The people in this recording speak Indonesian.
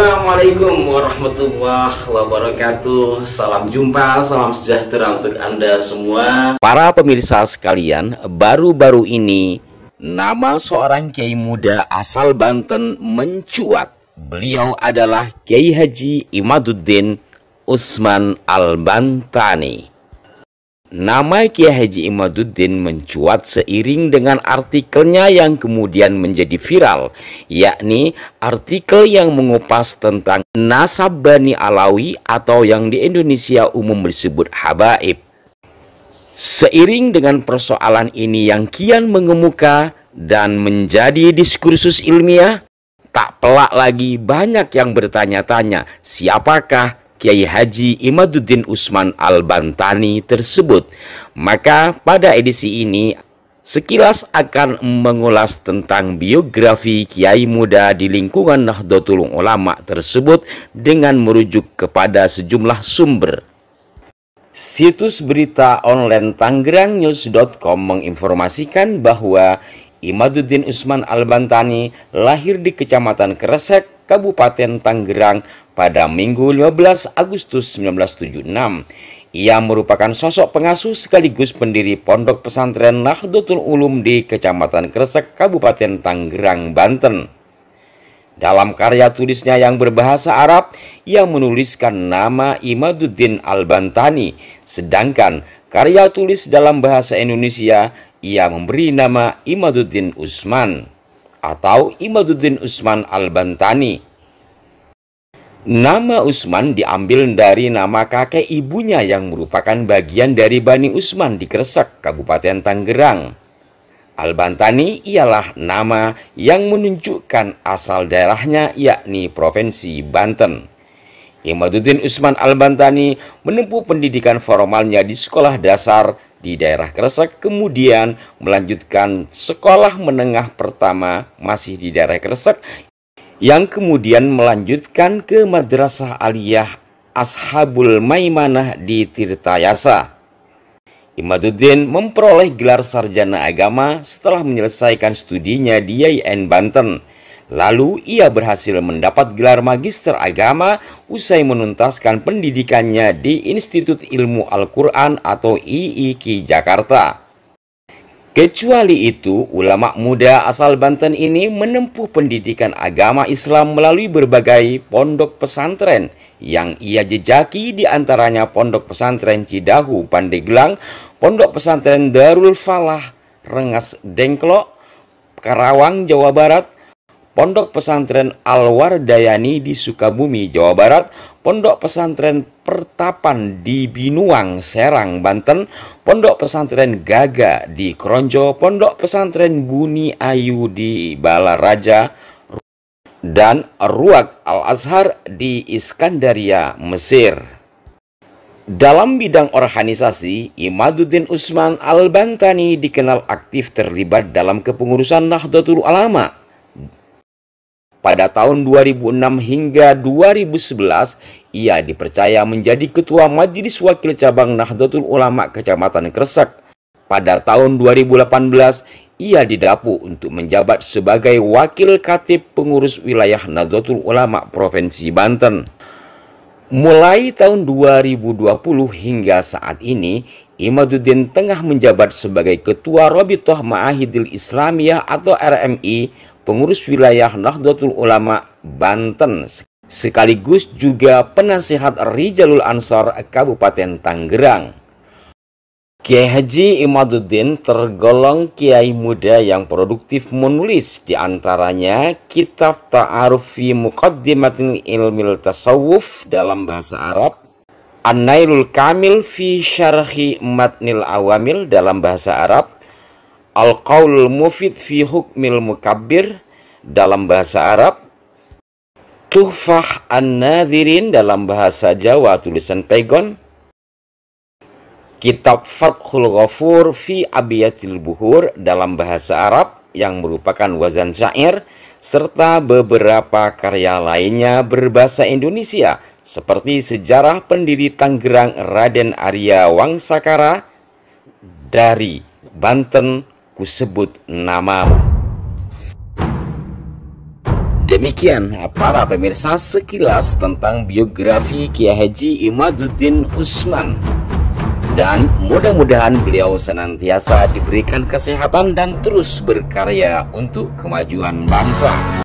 Assalamualaikum warahmatullahi wabarakatuh Salam jumpa, salam sejahtera untuk Anda semua Para pemirsa sekalian, baru-baru ini Nama seorang kiai muda asal Banten mencuat Beliau adalah Kiai Haji Imaduddin Usman Al-Bantani Nama Kiai Haji Imaduddin mencuat seiring dengan artikelnya yang kemudian menjadi viral, yakni artikel yang mengupas tentang nasab Bani Alawi atau yang di Indonesia umum disebut Habaib. Seiring dengan persoalan ini yang kian mengemuka dan menjadi diskursus ilmiah, tak pelak lagi banyak yang bertanya-tanya siapakah Kiai Haji Imaduddin Usman Al-Bantani tersebut. Maka pada edisi ini sekilas akan mengulas tentang biografi kiai muda di lingkungan Nahdlatul Ulama tersebut dengan merujuk kepada sejumlah sumber. Situs berita online Tanggerangnews.com menginformasikan bahwa Imaduddin Usman Al-Bantani lahir di Kecamatan Kresek, Kabupaten Tangerang pada Minggu 15 Agustus 1976. Ia merupakan sosok pengasuh sekaligus pendiri Pondok Pesantren Nahdlatul Ulum di Kecamatan Kresek, Kabupaten Tangerang, Banten. Dalam karya tulisnya yang berbahasa Arab, ia menuliskan nama Imaduddin Al-Bantani, sedangkan karya tulis dalam bahasa Indonesia ia memberi nama Imaduddin Usman atau Imaduddin Usman Al-Bantani. Nama Usman diambil dari nama kakek ibunya yang merupakan bagian dari Bani Usman di Kresek, Kabupaten Tangerang. Al-Bantani ialah nama yang menunjukkan asal daerahnya yakni Provinsi Banten. Imaduddin Usman Al-Bantani menempuh pendidikan formalnya di Sekolah Dasar di daerah Kresek, kemudian melanjutkan sekolah menengah pertama masih di daerah Kresek, yang kemudian melanjutkan ke Madrasah Aliyah Ashabul Maimanah di Tirtayasa. Imaduddin memperoleh gelar sarjana agama setelah menyelesaikan studinya di YN Banten Lalu ia berhasil mendapat gelar magister agama usai menuntaskan pendidikannya di Institut Ilmu Al-Quran atau IIKI Jakarta. Kecuali itu, ulama muda asal Banten ini menempuh pendidikan agama Islam melalui berbagai pondok pesantren yang ia jejaki di antaranya pondok pesantren Cidahu Pandeglang, pondok pesantren Darul Falah Rengas Dengklok, Karawang, Jawa Barat, Pondok Pesantren Al-Wardayani di Sukabumi, Jawa Barat, Pondok Pesantren Pertapan di Binuang, Serang, Banten, Pondok Pesantren Gaga di Kronjo, Pondok Pesantren Buni Ayu di Balaraja, dan Ruak Al-Azhar di Iskandaria, Mesir. Dalam bidang organisasi, Imaduddin Usman Al-Bantani dikenal aktif terlibat dalam kepengurusan Nahdlatul Ulama pada tahun 2006 hingga 2011, ia dipercaya menjadi Ketua Majelis Wakil Cabang Nahdlatul Ulama Kecamatan Kresek. Pada tahun 2018, ia didapuk untuk menjabat sebagai Wakil Katib Pengurus Wilayah Nahdlatul Ulama Provinsi Banten. Mulai tahun 2020 hingga saat ini, Imaduddin tengah menjabat sebagai Ketua Robitoh Ma'ahidil Islamiyah atau RMI pengurus wilayah Nahdlatul Ulama Banten sekaligus juga penasihat Rijalul Ansor Kabupaten Tangerang. Kiai Haji Imaduddin tergolong kiai muda yang produktif menulis di antaranya kitab Ta'arufi Muqaddimatin Ilmil Tasawuf dalam bahasa Arab, An-Nailul Kamil fi Syarhi Matnil Awamil dalam bahasa Arab, Al-Qaul Mufid fi Hukmil Mukabbir dalam bahasa Arab Tuhfah An-Nadhirin dalam bahasa Jawa tulisan Pegon Kitab Fathul Ghafur fi Abiyatil Buhur dalam bahasa Arab yang merupakan wazan syair serta beberapa karya lainnya berbahasa Indonesia seperti sejarah pendiri Tanggerang Raden Arya Wangsakara dari Banten aku sebut namamu. Demikian para pemirsa sekilas tentang biografi Kiai Haji Imaduddin Usman. Dan mudah-mudahan beliau senantiasa diberikan kesehatan dan terus berkarya untuk kemajuan bangsa.